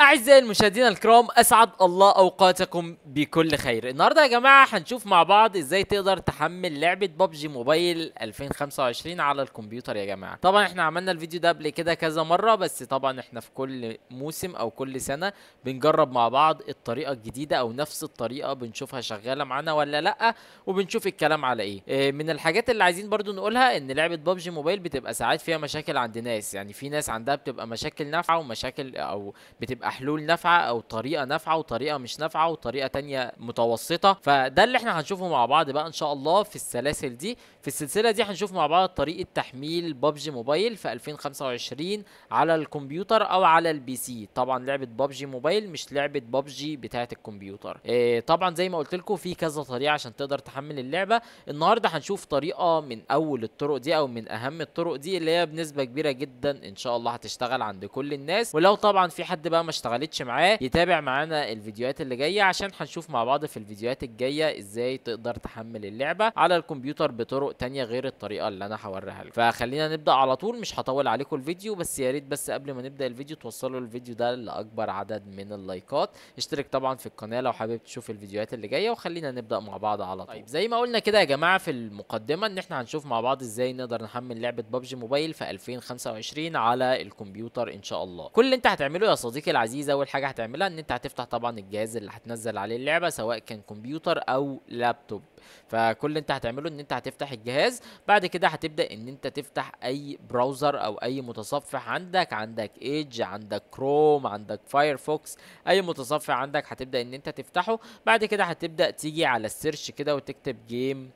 أعزائي المشاهدين الكرام أسعد الله أوقاتكم بكل خير النهاردة يا جماعة هنشوف مع بعض إزاي تقدر تحمل لعبة ببجي موبايل 2025 على الكمبيوتر يا جماعة طبعا احنا عملنا الفيديو ده قبل كده كذا مرة بس طبعا احنا في كل موسم أو كل سنة بنجرب مع بعض الطريقة الجديدة أو نفس الطريقة بنشوفها شغالة معانا ولا لأ وبنشوف الكلام على إيه آه، من الحاجات اللي عايزين برضو نقولها إن لعبة ببجي موبايل بتبقى ساعات فيها مشاكل عند ناس يعني في ناس عندها بتبقى مشاكل نافعة ومشاكل أو بتبقى بتبقى حلول نافعه او طريقه نافعه وطريقه مش نافعه وطريقه تانية متوسطه فده اللي احنا هنشوفه مع بعض بقى ان شاء الله في السلاسل دي في السلسله دي هنشوف مع بعض طريقه تحميل ببجي موبايل في 2025 على الكمبيوتر او على البي سي طبعا لعبه ببجي موبايل مش لعبه ببجي بتاعه الكمبيوتر إيه طبعا زي ما قلت لكم في كذا طريقه عشان تقدر تحمل اللعبه النهارده هنشوف طريقه من اول الطرق دي او من اهم الطرق دي اللي هي بنسبه كبيره جدا ان شاء الله هتشتغل عند كل الناس ولو طبعا في حد بقى ما اشتغلتش معاه يتابع معانا الفيديوهات اللي جايه عشان هنشوف مع بعض في الفيديوهات الجايه ازاي تقدر تحمل اللعبه على الكمبيوتر بطرق تانية غير الطريقه اللي انا هوريها لك فخلينا نبدا على طول مش هطول عليكم الفيديو بس يا ريت بس قبل ما نبدا الفيديو توصلوا الفيديو ده لاكبر عدد من اللايكات اشترك طبعا في القناه لو حابب تشوف الفيديوهات اللي جايه وخلينا نبدا مع بعض على طول طيب زي ما قلنا كده يا جماعه في المقدمه ان احنا هنشوف مع بعض ازاي نقدر نحمل لعبه ببجي موبايل في 2025 على الكمبيوتر ان شاء الله كل اللي انت هتعمله يا صديقي عزيزه اول حاجه هتعملها ان انت هتفتح طبعا الجهاز اللي هتنزل عليه اللعبه سواء كان كمبيوتر او لابتوب فكل اللي انت هتعمله ان انت هتفتح الجهاز بعد كده هتبدا ان انت تفتح اي براوزر او اي متصفح عندك عندك ايدج عندك كروم عندك فايرفوكس اي متصفح عندك هتبدا ان انت تفتحه بعد كده هتبدا تيجي على السيرش كده وتكتب جيم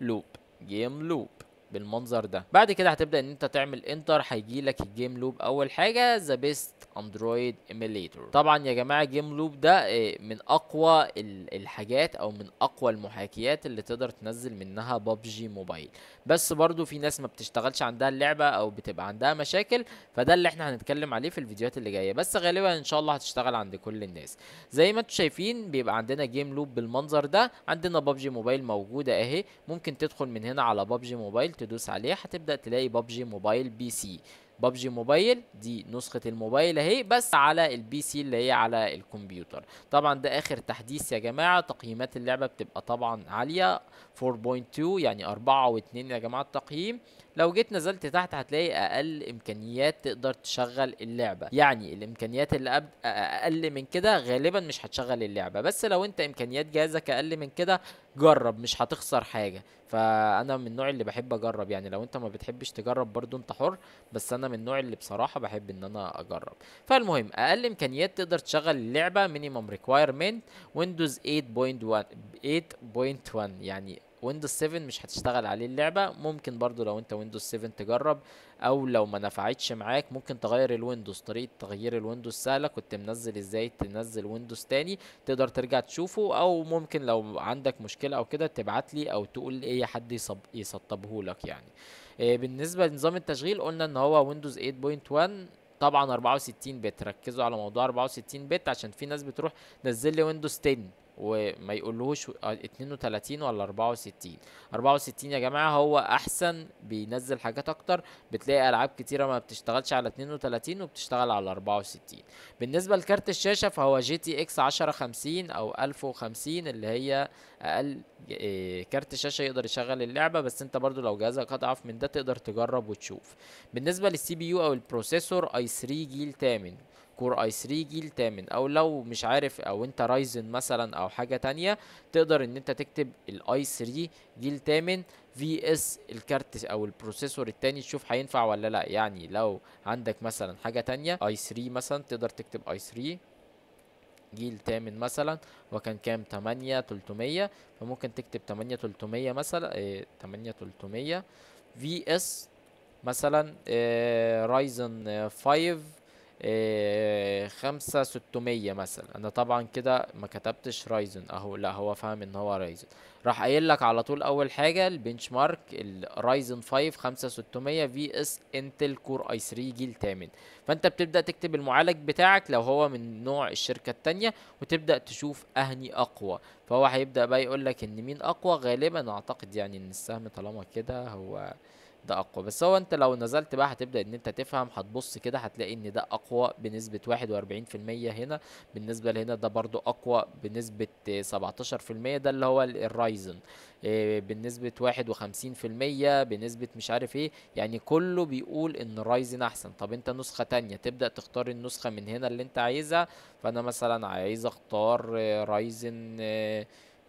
لوب جيم لوب بالمنظر ده بعد كده هتبدا ان انت تعمل انتر هيجي لك الجيم لوب اول حاجه ذا بيست اندرويد ايميليتور طبعا يا جماعه جيم لوب ده آه، من اقوى الحاجات او من اقوى المحاكيات اللي تقدر تنزل منها ببجي موبايل بس برضو في ناس ما بتشتغلش عندها اللعبه او بتبقى عندها مشاكل فده اللي احنا هنتكلم عليه في الفيديوهات اللي جايه بس غالبا ان شاء الله هتشتغل عند كل الناس زي ما انتم شايفين بيبقى عندنا جيم لوب بالمنظر ده عندنا ببجي موبايل موجوده اهي ممكن تدخل من هنا على ببجي موبايل تدوس عليه هتبدا تلاقي ببجي موبايل بي سي ببجي موبايل دي نسخه الموبايل اهي بس على البي سي اللي هي على الكمبيوتر طبعا ده اخر تحديث يا جماعه تقييمات اللعبه بتبقى طبعا عاليه 4.2 يعني 4 و2 يا جماعه التقييم لو جيت نزلت تحت هتلاقي اقل امكانيات تقدر تشغل اللعبه يعني الامكانيات اللي اقل من كده غالبا مش هتشغل اللعبه بس لو انت امكانيات جهازك اقل من كده جرب مش هتخسر حاجه فانا من النوع اللي بحب اجرب يعني لو انت ما بتحبش تجرب برضو انت حر بس انا من النوع اللي بصراحه بحب ان انا اجرب فالمهم اقل امكانيات تقدر تشغل اللعبه مينيمم ريكوايرمنت ويندوز 8.1 8.1 يعني ويندوز 7 مش هتشتغل عليه اللعبه ممكن برضو لو انت ويندوز 7 تجرب او لو ما نفعتش معاك ممكن تغير الويندوز طريقه تغيير الويندوز سهله كنت منزل ازاي تنزل ويندوز تاني تقدر ترجع تشوفه او ممكن لو عندك مشكله او كده تبعت لي او تقول اي حد يسطبه لك يعني آه، بالنسبه لنظام التشغيل قلنا ان هو ويندوز 8.1 طبعا 64 بت ركزوا على موضوع 64 بت عشان في ناس بتروح نزل لي ويندوز 10 وما يقولوش 32 آه، ولا 64 64 يا جماعه هو احسن بينزل حاجات اكتر بتلاقي العاب كتيره ما بتشتغلش على 32 وبتشتغل على 64 بالنسبه لكارت الشاشه فهو جي تي اكس 1050 او 1050 اللي هي اقل آه، كارت شاشه يقدر يشغل اللعبه بس انت برضو لو جهازك اضعف من ده تقدر تجرب وتشوف بالنسبه للسي بي يو او البروسيسور اي 3 جيل 8 كور اي 3 جيل تامن او لو مش عارف او انت رايزن مثلا او حاجه تانية تقدر ان انت تكتب الاي 3 جيل تامن في اس الكارت او البروسيسور التاني تشوف هينفع ولا لا يعني لو عندك مثلا حاجه تانية اي 3 مثلا تقدر تكتب اي 3 جيل تامن مثلا وكان كام 8 300 فممكن تكتب 8 300 مثلا اه 8 300 في اس مثلا ايه رايزن 5 آه، آه، خمسة ستمية مثلا انا طبعا كده ما كتبتش رايزن اهو لا هو فاهم ان هو رايزن راح قايل لك على طول اول حاجة البنش مارك الرايزن 5 5600 في اس انتل كور اي 3 جيل تامن فانت بتبدأ تكتب المعالج بتاعك لو هو من نوع الشركة الثانيه وتبدأ تشوف اهني اقوى فهو هيبدأ بقى يقول لك ان مين اقوى غالبا اعتقد يعني ان السهم طالما كده هو ده اقوى بس هو انت لو نزلت بقى هتبدا ان انت تفهم هتبص كده هتلاقي ان ده اقوى بنسبه 41% هنا بالنسبه لهنا ده برضو اقوى بنسبه 17% ده اللي هو الرايزن بنسبه 51% بنسبه مش عارف ايه يعني كله بيقول ان رايزن احسن طب انت نسخه تانية تبدا تختار النسخه من هنا اللي انت عايزها فانا مثلا عايز اختار رايزن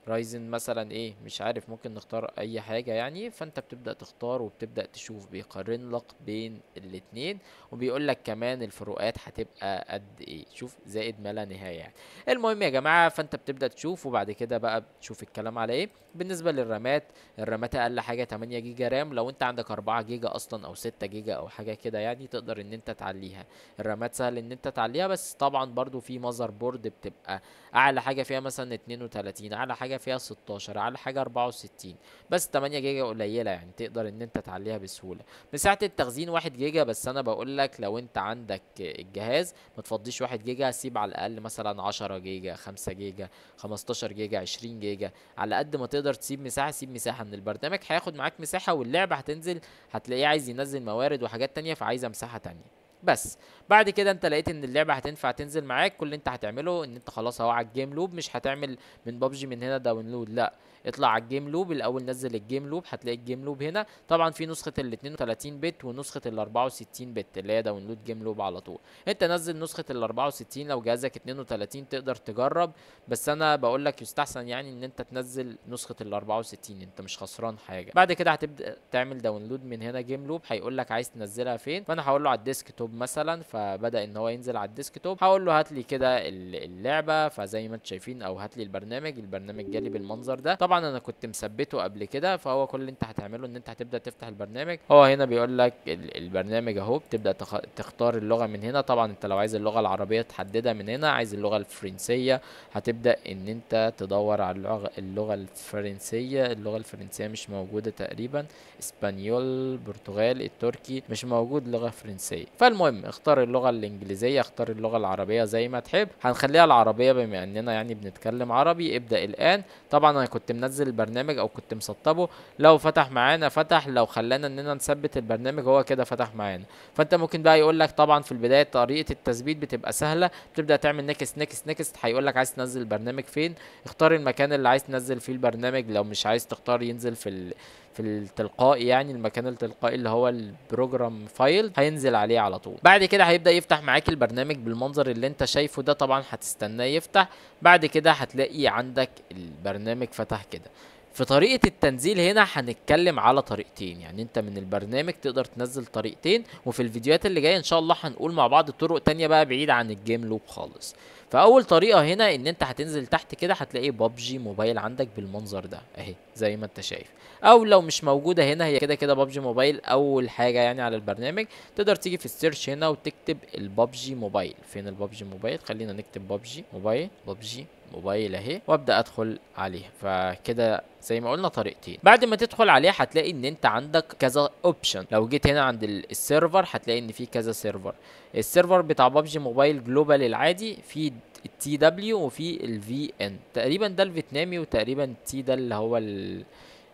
رايزن مثلا ايه مش عارف ممكن نختار اي حاجه يعني فانت بتبدا تختار وبتبدا تشوف بيقارن لك بين الاثنين وبيقول لك كمان الفروقات هتبقى قد ايه شوف زائد ما لا نهايه يعني المهم يا جماعه فانت بتبدا تشوف وبعد كده بقى بتشوف الكلام على ايه بالنسبه للرامات الرامات اقل حاجه 8 جيجا رام لو انت عندك 4 جيجا اصلا او 6 جيجا او حاجه كده يعني تقدر ان انت تعليها الرامات سهل ان انت تعليها بس طبعا برده في مذر بورد بتبقى اعلى حاجه فيها مثلا 32 اعلى حاجه فيها 16 على حاجه 64 بس 8 جيجا قليله يعني تقدر ان انت تعليها بسهوله مساحه التخزين 1 جيجا بس انا بقول لك لو انت عندك الجهاز ما تفضيش 1 جيجا سيب على الاقل مثلا 10 جيجا 5 جيجا 15 جيجا 20 جيجا على قد ما تقدر تسيب مساحه سيب مساحه من البرنامج هياخد معاك مساحه واللعبه هتنزل هتلاقيه عايز ينزل موارد وحاجات تانية فعايزه مساحه تانية بس بعد كده انت لقيت ان اللعبه هتنفع تنزل معاك كل اللي انت هتعمله ان انت خلاص اهو على الجيم لوب مش هتعمل من بابجي من هنا داونلود لا اطلع على الجيم لوب الاول نزل الجيم لوب هتلاقي الجيم لوب هنا طبعا في نسخه ال 32 بت ونسخه ال 64 بت اللي هي داونلود جيم لوب على طول انت نزل نسخه ال 64 لو جهازك 32 تقدر تجرب بس انا بقول لك يستحسن يعني ان انت تنزل نسخه ال 64 انت مش خسران حاجه بعد كده هتبدا تعمل داونلود من هنا جيم لوب هيقول لك عايز تنزلها فين فانا هقول له على الديسك توب توب مثلا فبدا ان هو ينزل على الديسك توب هقول له هات لي كده اللعبه فزي ما انتم شايفين او هات لي البرنامج البرنامج جالي بالمنظر ده طبعا انا كنت مثبته قبل كده فهو كل اللي انت هتعمله ان انت هتبدا تفتح البرنامج هو هنا بيقول لك البرنامج اهو بتبدا تختار اللغه من هنا طبعا انت لو عايز اللغه العربيه تحددها من هنا عايز اللغه الفرنسيه هتبدا ان انت تدور على اللغه, اللغة الفرنسيه اللغه الفرنسيه مش موجوده تقريبا اسبانيول برتغال التركي مش موجود لغه فرنسيه فالمهم المهم اختار اللغه الانجليزيه اختار اللغه العربيه زي ما تحب هنخليها العربيه بما اننا يعني بنتكلم عربي ابدا الان طبعا انا كنت منزل البرنامج او كنت مسطبه لو فتح معانا فتح لو خلانا اننا نثبت البرنامج هو كده فتح معانا فانت ممكن بقى يقول لك طبعا في البدايه طريقه التثبيت بتبقى سهله بتبدا تعمل نكست نكست نكست هيقول لك عايز تنزل البرنامج فين اختار المكان اللي عايز تنزل فيه البرنامج لو مش عايز تختار ينزل في ال... في التلقائي يعني المكان التلقائي اللي هو البروجرام فايل هينزل عليه على طول بعد كده هيبدا يفتح معاك البرنامج بالمنظر اللي انت شايفه ده طبعا هتستناه يفتح بعد كده هتلاقي عندك البرنامج فتح كده في طريقه التنزيل هنا هنتكلم على طريقتين يعني انت من البرنامج تقدر تنزل طريقتين وفي الفيديوهات اللي جايه ان شاء الله هنقول مع بعض طرق تانية بقى بعيد عن الجيم لوب خالص فاول طريقه هنا ان انت هتنزل تحت كده هتلاقي بابجي موبايل عندك بالمنظر ده اهي زي ما انت شايف او لو مش موجوده هنا هي كده كده بابجي موبايل اول حاجه يعني على البرنامج تقدر تيجي في السيرش هنا وتكتب البابجي موبايل فين البابجي موبايل خلينا نكتب بابجي موبايل بابجي موبايل اهي وابدا ادخل عليه فكده زي ما قلنا طريقتين بعد ما تدخل عليه هتلاقي ان انت عندك كذا اوبشن لو جيت هنا عند السيرفر هتلاقي ان في كذا سيرفر السيرفر بتاع ببجي موبايل جلوبال العادي في التي دبليو وفي الفي ان تقريبا ده الفيتنامي وتقريبا تي ده اللي هو ال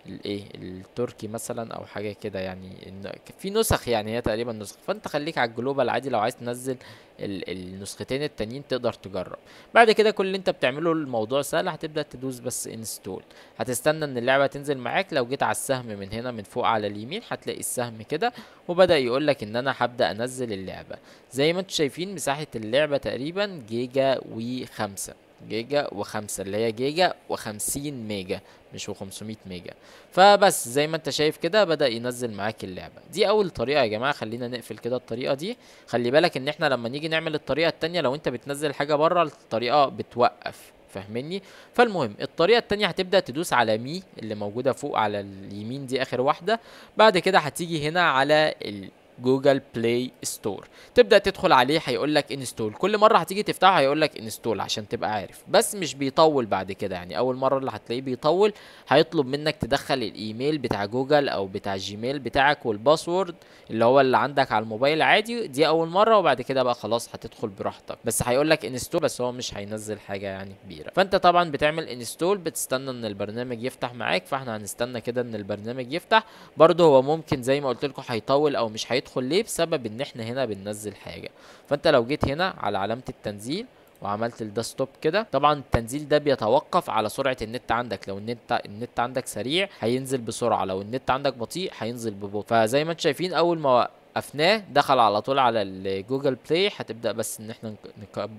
الايه التركي مثلا او حاجه كده يعني في نسخ يعني هي تقريبا نسخ فانت خليك على الجلوبال عادي لو عايز تنزل النسختين التانيين تقدر تجرب بعد كده كل اللي انت بتعمله الموضوع سهل هتبدا تدوس بس انستول هتستنى ان اللعبه تنزل معاك لو جيت على السهم من هنا من فوق على اليمين هتلاقي السهم كده وبدا يقول لك ان انا هبدا انزل اللعبه زي ما انتم شايفين مساحه اللعبه تقريبا جيجا و5 جيجا و5 اللي هي جيجا و50 ميجا مش و500 ميجا فبس زي ما انت شايف كده بدا ينزل معاك اللعبه دي اول طريقه يا جماعه خلينا نقفل كده الطريقه دي خلي بالك ان احنا لما نيجي نعمل الطريقه الثانيه لو انت بتنزل حاجه بره الطريقه بتوقف فاهمني فالمهم الطريقه الثانيه هتبدا تدوس على مي اللي موجوده فوق على اليمين دي اخر واحده بعد كده هتيجي هنا على ال جوجل بلاي ستور تبدا تدخل عليه هيقول لك انستول كل مره هتيجي تفتحه هيقول لك انستول عشان تبقى عارف بس مش بيطول بعد كده يعني اول مره اللي هتلاقيه بيطول هيطلب منك تدخل الايميل بتاع جوجل او بتاع جيميل بتاعك والباسورد اللي هو اللي عندك على الموبايل عادي دي اول مره وبعد كده بقى خلاص هتدخل براحتك بس هيقول لك انستول بس هو مش هينزل حاجه يعني كبيره فانت طبعا بتعمل انستول بتستنى ان البرنامج يفتح معاك فاحنا هنستنى كده ان البرنامج يفتح برده هو ممكن زي ما قلت لكم هيطول او مش هيدخل هيدخل ليه بسبب ان احنا هنا بننزل حاجه فانت لو جيت هنا على علامه التنزيل وعملت الديسكتوب كده طبعا التنزيل ده بيتوقف على سرعه النت عندك لو النت النت عندك سريع هينزل بسرعه لو النت عندك بطيء هينزل ببطء فزي ما انتم شايفين اول ما وقفناه دخل على طول على الجوجل بلاي هتبدا بس ان احنا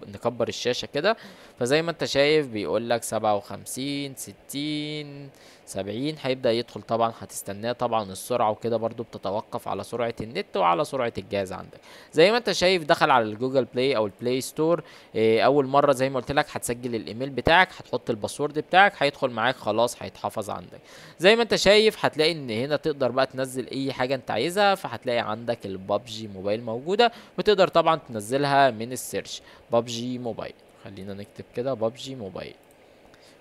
نكبر الشاشه كده فزي ما انت شايف بيقول لك 57 60 70 هيبدا يدخل طبعا هتستناه طبعا السرعه وكده برده بتتوقف على سرعه النت وعلى سرعه الجهاز عندك زي ما انت شايف دخل على الجوجل بلاي او البلاي ستور ايه اول مره زي ما قلت لك هتسجل الايميل بتاعك هتحط الباسورد بتاعك هيدخل معاك خلاص هيتحفظ عندك زي ما انت شايف هتلاقي ان هنا تقدر بقى تنزل اي حاجه انت عايزها فهتلاقي عندك البابجي موبايل موجوده وتقدر طبعا تنزلها من السيرش بابجي موبايل خلينا نكتب كده بابجي موبايل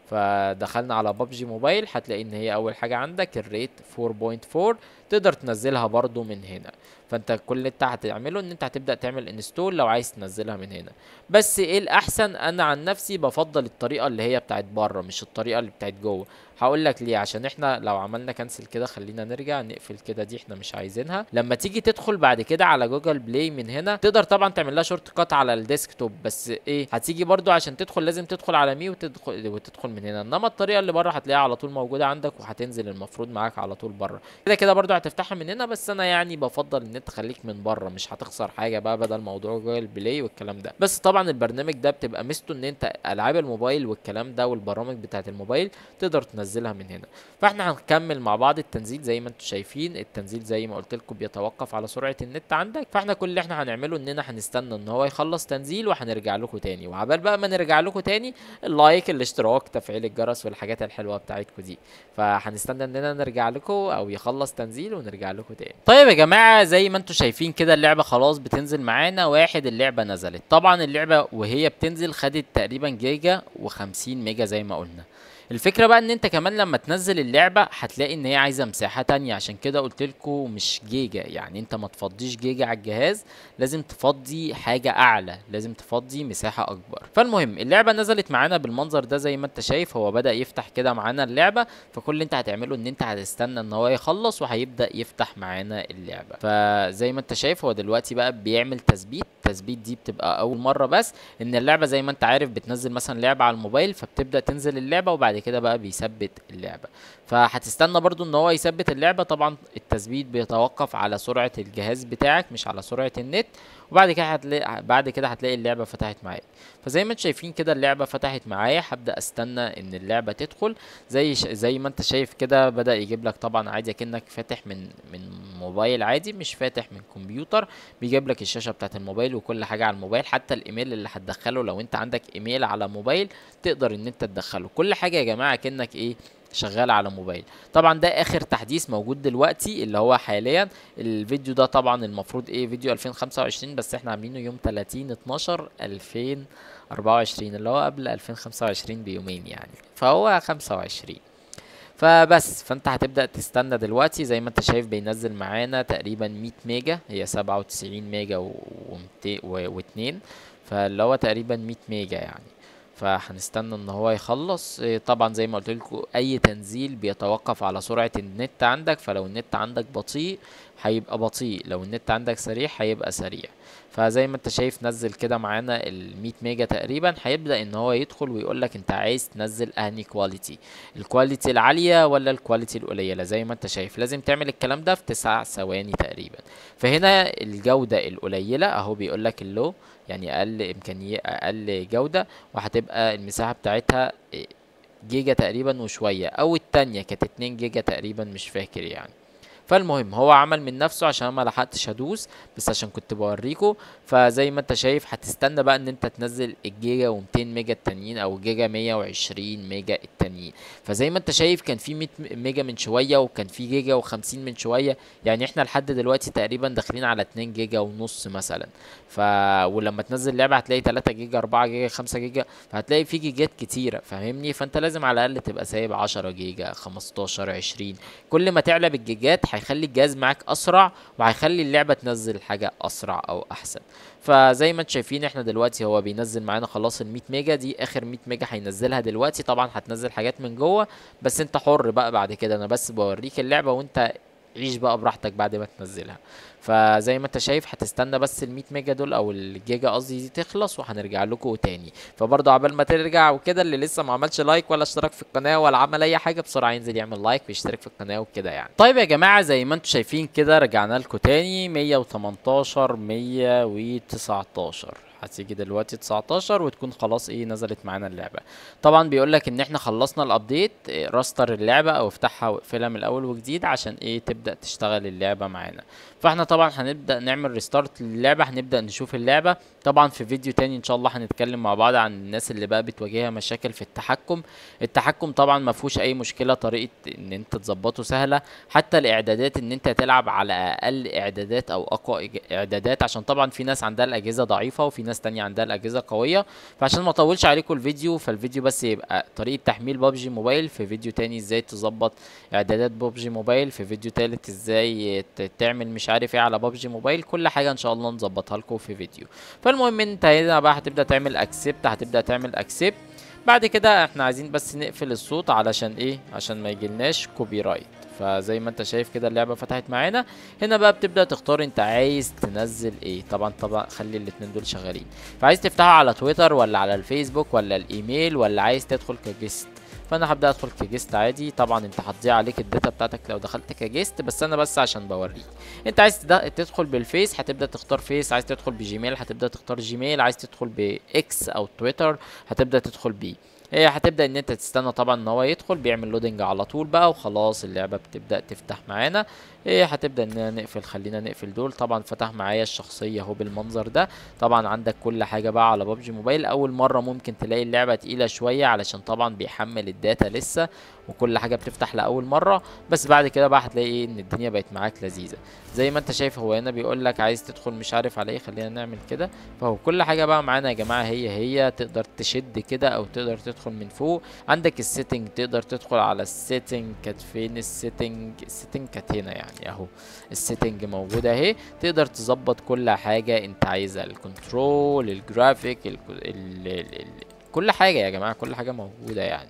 فدخلنا على ببجي موبايل هتلاقي ان هي اول حاجه عندك الريت 4.4 تقدر تنزلها برده من هنا فانت كل اللي انت هتعمله ان انت هتبدا تعمل انستول لو عايز تنزلها من هنا بس ايه الاحسن انا عن نفسي بفضل الطريقه اللي هي بتاعت بره مش الطريقه اللي بتاعت جوه هقول لك ليه عشان احنا لو عملنا كنسل كده خلينا نرجع نقفل كده دي احنا مش عايزينها لما تيجي تدخل بعد كده على جوجل بلاي من هنا تقدر طبعا تعمل لها شورت كات على الديسكتوب بس ايه هتيجي برده عشان تدخل لازم تدخل على مي وتدخل وتدخل من هنا انما الطريقه اللي بره هتلاقيها على طول موجوده عندك وهتنزل المفروض معاك على طول بره كده كده برده هتفتحها من هنا بس انا يعني بفضل ان انت خليك من بره مش هتخسر حاجه بقى بدل موضوع جوجل بلاي والكلام ده بس طبعا البرنامج ده بتبقى ميزته ان انت العاب الموبايل والكلام ده والبرامج بتاعه الموبايل تقدر تنزل انزلها من هنا فاحنا هنكمل مع بعض التنزيل زي ما انتم شايفين التنزيل زي ما قلت لكم بيتوقف على سرعه النت عندك فاحنا كل اللي احنا هنعمله اننا هنستنى ان هو يخلص تنزيل وهنرجع لكم تاني وعبال بقى ما نرجع لكم تاني اللايك الاشتراك تفعيل الجرس والحاجات الحلوه بتاعتكم دي فهنستنى اننا نرجع لكم او يخلص تنزيل ونرجع لكم تاني طيب يا جماعه زي ما انتم شايفين كده اللعبه خلاص بتنزل معانا واحد اللعبه نزلت طبعا اللعبه وهي بتنزل خدت تقريبا جيجا و50 ميجا زي ما قلنا الفكره بقى ان انت كمان لما تنزل اللعبه هتلاقي ان هي عايزه مساحه تانية عشان كده قلت لكم مش جيجا يعني انت ما تفضيش جيجا على الجهاز لازم تفضي حاجه اعلى لازم تفضي مساحه اكبر فالمهم اللعبه نزلت معانا بالمنظر ده زي ما انت شايف هو بدا يفتح كده معانا اللعبه فكل اللي انت هتعمله ان انت هتستنى ان هو يخلص وهيبدا يفتح معانا اللعبه فزي ما انت شايف هو دلوقتي بقى بيعمل تثبيت التثبيت دي بتبقى اول مره بس ان اللعبه زي ما انت عارف بتنزل مثلا لعبه على الموبايل فبتبدا تنزل اللعبه وبعد كده بقى بيثبت اللعبه فهتستنى برضو ان هو يثبت اللعبه طبعا التثبيت بيتوقف على سرعه الجهاز بتاعك مش على سرعه النت وبعد كده هتلاقي بعد كده هتلاقي اللعبه فتحت معاك فزي ما انتم شايفين كده اللعبه فتحت معايا هبدا استنى ان اللعبه تدخل زي ش... زي ما انت شايف كده بدا يجيب لك طبعا عادي اكنك فاتح من من موبايل عادي مش فاتح من كمبيوتر بيجيب لك الشاشه بتاعه الموبايل وكل حاجه على الموبايل حتى الايميل اللي هتدخله لو انت عندك ايميل على موبايل تقدر ان انت تدخله كل حاجه يا جماعه كانك ايه شغال على موبايل طبعا ده اخر تحديث موجود دلوقتي اللي هو حاليا الفيديو ده طبعا المفروض ايه فيديو 2025 بس احنا عاملينه يوم 30 12 2000 أربعة وعشرين اللي هو قبل ألفين خمسة وعشرين بيومين يعني فهو خمسة وعشرين فبس فانت هتبدأ تستنى دلوقتي زي ما انت شايف بينزل معانا تقريبا مية ميجا هي سبعة وتسعين ميجا واتنين فاللي هو تقريبا مية ميجا يعني فهنستنى ان هو يخلص إيه، طبعا زي ما قلت لكم اي تنزيل بيتوقف على سرعه النت عندك فلو النت عندك بطيء هيبقى بطيء لو النت عندك سريع هيبقى سريع فزي ما انت شايف نزل كده معانا ال 100 ميجا تقريبا هيبدا ان هو يدخل ويقول لك انت عايز تنزل انهي كواليتي الكواليتي العاليه ولا الكواليتي القليله زي ما انت شايف لازم تعمل الكلام ده في 9 ثواني تقريبا فهنا الجوده القليله اهو بيقول لك اللو يعني اقل امكانيه اقل جوده وهتبقى المساحه بتاعتها جيجا تقريبا وشويه او التانية كانت 2 جيجا تقريبا مش فاكر يعني فالمهم هو عمل من نفسه عشان ما لحقتش ادوس بس عشان كنت بوريكوا فزي ما انت شايف هتستنى بقى ان انت تنزل الجيجا و200 ميجا التانيين او جيجا 120 ميجا التانيين التانيين فزي ما انت شايف كان في 100 ميجا من شويه وكان في جيجا و50 من شويه يعني احنا لحد دلوقتي تقريبا داخلين على 2 جيجا ونص مثلا ف ولما تنزل لعبه هتلاقي 3 جيجا 4 جيجا 5 جيجا فهتلاقي في جيجات كتيره فاهمني فانت لازم على الاقل تبقى سايب 10 جيجا 15 20 كل ما تعلى بالجيجات هيخلي الجهاز معاك اسرع وهيخلي اللعبه تنزل حاجه اسرع او احسن فزي ما انتم شايفين احنا دلوقتي هو بينزل معانا خلاص ال 100 ميجا دي اخر 100 ميجا هينزلها دلوقتي طبعا هتنزل حاجات من جوه بس انت حر بقى بعد كده انا بس بوريك اللعبه وانت عيش بقى براحتك بعد ما تنزلها فزي ما انت شايف هتستنى بس ال 100 ميجا دول او الجيجا قصدي دي تخلص وهنرجع لكم تاني فبرضه عبال ما ترجع وكده اللي لسه ما عملش لايك ولا اشترك في القناه ولا عمل اي حاجه بسرعه ينزل يعمل لايك ويشترك في القناه وكده يعني طيب يا جماعه زي ما انتم شايفين كده رجعنا لكم تاني 118 119 هتيجي دلوقتي 19 وتكون خلاص ايه نزلت معانا اللعبه طبعا بيقول لك ان احنا خلصنا الابديت آه، راستر اللعبه او افتحها واقفلها من الاول وجديد عشان ايه تبدا تشتغل اللعبه معانا فاحنا طبعا هنبدا نعمل ريستارت للعبه هنبدا نشوف اللعبه طبعا في فيديو تاني ان شاء الله هنتكلم مع بعض عن الناس اللي بقى بتواجهها مشاكل في التحكم التحكم طبعا ما فيهوش اي مشكله طريقه ان انت تظبطه سهله حتى الاعدادات ان انت تلعب على اقل اعدادات او اقوى اعدادات عشان طبعا في ناس عندها الاجهزه ضعيفه وفي ناس ناس تانية عندها الاجهزه قويه فعشان ما اطولش عليكم الفيديو فالفيديو بس يبقى طريقه تحميل ببجي موبايل في فيديو تاني ازاي تظبط اعدادات ببجي موبايل في فيديو تالت ازاي تعمل مش عارف ايه على ببجي موبايل كل حاجه ان شاء الله نظبطها لكم في فيديو فالمهم انت هنا بقى هتبدا تعمل اكسبت هتبدا تعمل اكسبت بعد كده احنا عايزين بس نقفل الصوت علشان ايه عشان ما يجيلناش كوبي رايت فزي ما انت شايف كده اللعبه فتحت معانا هنا بقى بتبدا تختار انت عايز تنزل ايه طبعا طبعا خلي الاثنين دول شغالين فعايز تفتحه على تويتر ولا على الفيسبوك ولا الايميل ولا عايز تدخل كجست فانا هبدا ادخل كجست عادي طبعا انت هتضيع عليك الداتا بتاعتك لو دخلت كجست بس انا بس عشان بوريك انت عايز تدخل بالفيس هتبدا تختار فيس عايز تدخل بجيميل هتبدا تختار جيميل عايز تدخل باكس او تويتر هتبدا تدخل بيه هتبدا ان انت تستنى طبعا ان هو يدخل بيعمل لودنج على طول بقى وخلاص اللعبه بتبدا تفتح معانا إيه، هتبدا ان نقفل خلينا نقفل دول طبعا فتح معايا الشخصيه اهو بالمنظر ده طبعا عندك كل حاجه بقى على ببجي موبايل اول مره ممكن تلاقي اللعبه تقيله شويه علشان طبعا بيحمل الداتا لسه وكل حاجه بتفتح لاول مره بس بعد كده بقى هتلاقي ايه ان الدنيا بقت معاك لذيذه زي ما انت شايف هو هنا بيقول لك عايز تدخل مش عارف على ايه خلينا نعمل كده فهو كل حاجه بقى معانا يا جماعه هي هي تقدر تشد كده او تقدر تدخل من فوق عندك السيتنج تقدر تدخل على السيتنج كانت فين السيتنج السيتنج كانت هنا يعني اهو السيتنج موجوده اهي تقدر تظبط كل حاجه انت عايزها الكنترول الجرافيك ال ال ال كل حاجه يا جماعه كل حاجه موجوده يعني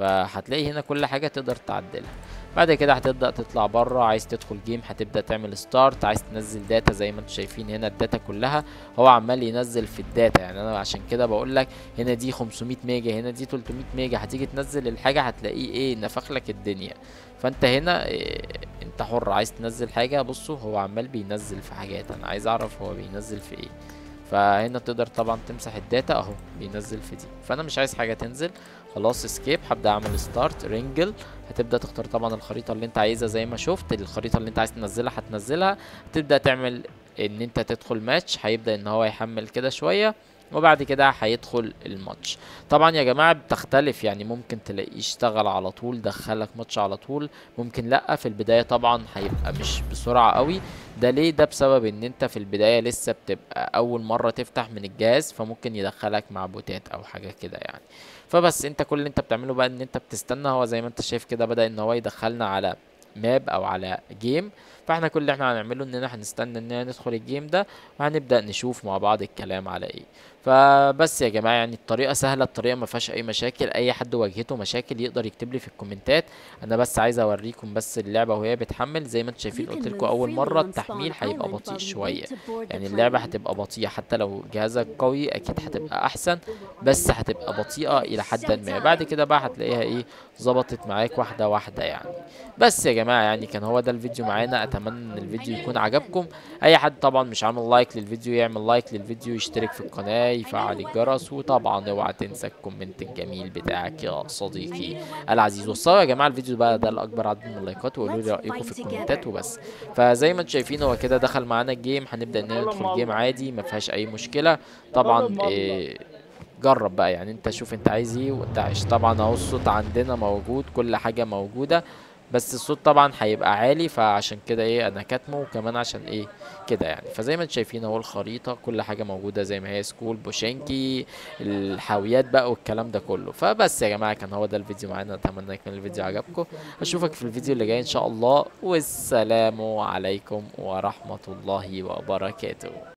فهتلاقي هنا كل حاجة تقدر تعدلها بعد كده هتبدأ تطلع بره عايز تدخل جيم هتبدأ تعمل ستارت عايز تنزل داتا زي ما انتم شايفين هنا الداتا كلها هو عمال ينزل في الداتا يعني انا عشان كده بقول لك هنا دي 500 ميجا هنا دي 300 ميجا هتيجي تنزل الحاجة هتلاقيه ايه نفخ لك الدنيا فانت هنا إيه انت حر عايز تنزل حاجة بصوا هو عمال بينزل في حاجات انا عايز اعرف هو بينزل في ايه فهنا تقدر طبعا تمسح الداتا اهو بينزل في دي فانا مش عايز حاجة تنزل خلاص اسكيب هبدا اعمل ستارت رينجل هتبدا تختار طبعا الخريطه اللي انت عايزها زي ما شفت الخريطه اللي انت عايز تنزلها هتنزلها هتبدا تعمل ان انت تدخل ماتش هيبدا ان هو يحمل كده شويه وبعد كده هيدخل الماتش طبعا يا جماعه بتختلف يعني ممكن تلاقيه اشتغل على طول دخلك ماتش على طول ممكن لا في البدايه طبعا هيبقى مش بسرعه قوي ده ليه ده بسبب ان انت في البدايه لسه بتبقى اول مره تفتح من الجهاز فممكن يدخلك مع بوتات او حاجه كده يعني فبس انت كل اللي انت بتعمله بقى ان انت بتستنى هو زي ما انت شايف كده بدا ان هو يدخلنا على ماب او على جيم فاحنا كل اللي احنا هنعمله اننا هنستنى اننا ندخل الجيم ده وهنبدا نشوف مع بعض الكلام على ايه فبس يا جماعه يعني الطريقه سهله الطريقه ما فيهاش اي مشاكل اي حد واجهته مشاكل يقدر يكتب لي في الكومنتات انا بس عايز اوريكم بس اللعبه وهي بتحمل زي ما انتم شايفين قلت لكم اول مره التحميل هيبقى بطيء شويه يعني اللعبه هتبقى بطيئه حتى لو جهازك قوي اكيد هتبقى احسن بس هتبقى بطيئه الى حد ما بعد كده بقى هتلاقيها ايه ظبطت معاك واحده واحده يعني بس يا جماعه يعني كان هو ده الفيديو معانا اتمنى ان الفيديو يكون عجبكم اي حد طبعا مش عامل لايك للفيديو يعمل لايك للفيديو يشترك في القناه يفعل الجرس وطبعا اوعى تنسى الكومنت الجميل بتاعك يا صديقي العزيز وصلوا يا جماعه الفيديو بقى ده لاكبر عدد من اللايكات وقولوا لي رايكم في الكومنتات وبس فزي ما انتم شايفين هو كده دخل معانا الجيم هنبدا ندخل الجيم عادي ما فيهاش اي مشكله طبعا إيه جرب بقى يعني انت شوف انت عايز ايه وانت عايش طبعا اهو الصوت عندنا موجود كل حاجه موجوده بس الصوت طبعا هيبقى عالي فعشان كده ايه انا كاتمه وكمان عشان ايه كده يعني فزي ما انتم شايفين اهو الخريطه كل حاجه موجوده زي ما هي سكول بوشينكي الحاويات بقى والكلام ده كله فبس يا جماعه كان هو ده الفيديو معانا اتمنى يكون الفيديو عجبكم اشوفك في الفيديو اللي جاي ان شاء الله والسلام عليكم ورحمه الله وبركاته